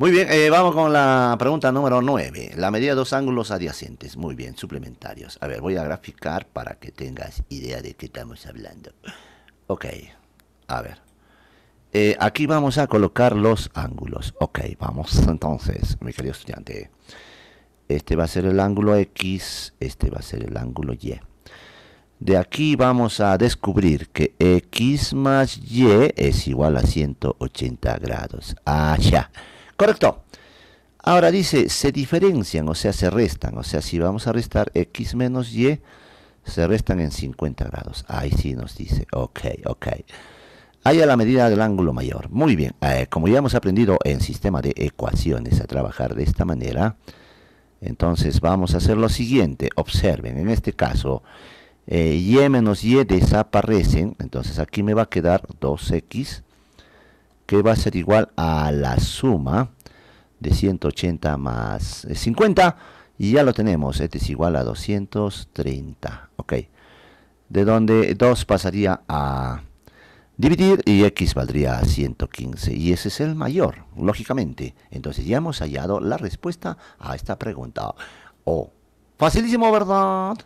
Muy bien, eh, vamos con la pregunta número 9. La medida de dos ángulos adyacentes. Muy bien, suplementarios. A ver, voy a graficar para que tengas idea de qué estamos hablando. Ok, a ver. Eh, aquí vamos a colocar los ángulos. Ok, vamos entonces, mi querido estudiante. Este va a ser el ángulo X, este va a ser el ángulo Y. De aquí vamos a descubrir que X más Y es igual a 180 grados. Ah, ya Correcto. Ahora dice, se diferencian, o sea, se restan. O sea, si vamos a restar x menos y, se restan en 50 grados. Ahí sí nos dice, ok, ok. a la medida del ángulo mayor. Muy bien, eh, como ya hemos aprendido en sistema de ecuaciones a trabajar de esta manera, entonces vamos a hacer lo siguiente. Observen, en este caso, eh, y menos y desaparecen. Entonces aquí me va a quedar 2x que va a ser igual a la suma de 180 más 50 eh, y ya lo tenemos, este es igual a 230, ok. De donde 2 pasaría a dividir y x valdría 115 y ese es el mayor, lógicamente. Entonces ya hemos hallado la respuesta a esta pregunta. o oh, facilísimo, ¿verdad?